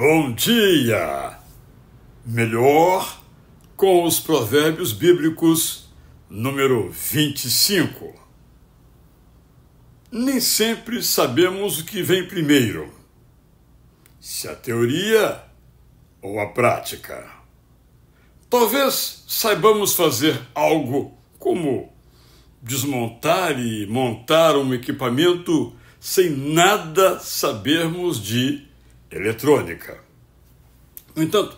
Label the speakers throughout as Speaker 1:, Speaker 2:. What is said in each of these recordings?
Speaker 1: Bom dia! Melhor com os Provérbios Bíblicos, número 25. Nem sempre sabemos o que vem primeiro, se a teoria ou a prática. Talvez saibamos fazer algo como desmontar e montar um equipamento sem nada sabermos de eletrônica. No entanto,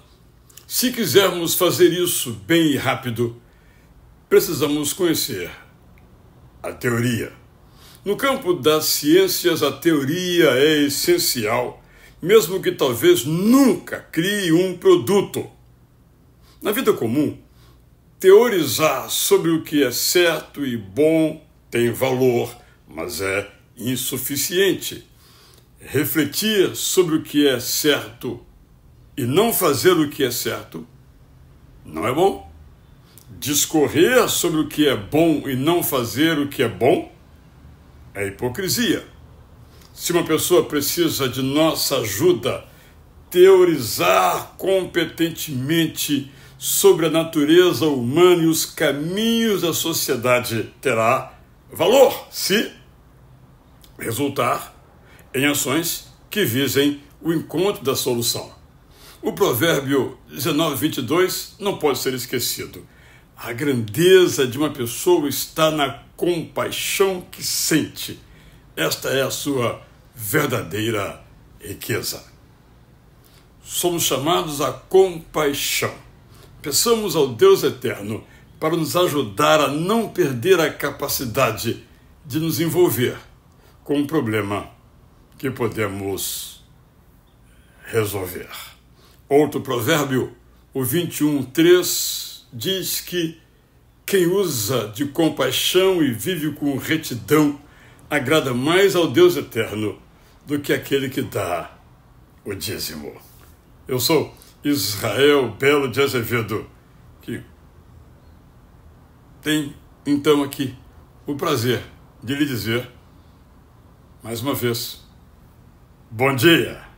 Speaker 1: se quisermos fazer isso bem e rápido, precisamos conhecer a teoria. No campo das ciências, a teoria é essencial, mesmo que talvez nunca crie um produto. Na vida comum, teorizar sobre o que é certo e bom tem valor, mas é insuficiente refletir sobre o que é certo e não fazer o que é certo não é bom. Discorrer sobre o que é bom e não fazer o que é bom é hipocrisia. Se uma pessoa precisa de nossa ajuda, teorizar competentemente sobre a natureza humana e os caminhos da sociedade terá valor se resultar em ações que visem o encontro da solução. O provérbio 19, 22 não pode ser esquecido. A grandeza de uma pessoa está na compaixão que sente. Esta é a sua verdadeira riqueza. Somos chamados à compaixão. Peçamos ao Deus eterno para nos ajudar a não perder a capacidade de nos envolver com o problema que podemos resolver. Outro provérbio, o 21:3 diz que quem usa de compaixão e vive com retidão agrada mais ao Deus eterno do que aquele que dá o dízimo. Eu sou Israel Belo de Azevedo, que tem então aqui o prazer de lhe dizer, mais uma vez, Bom dia!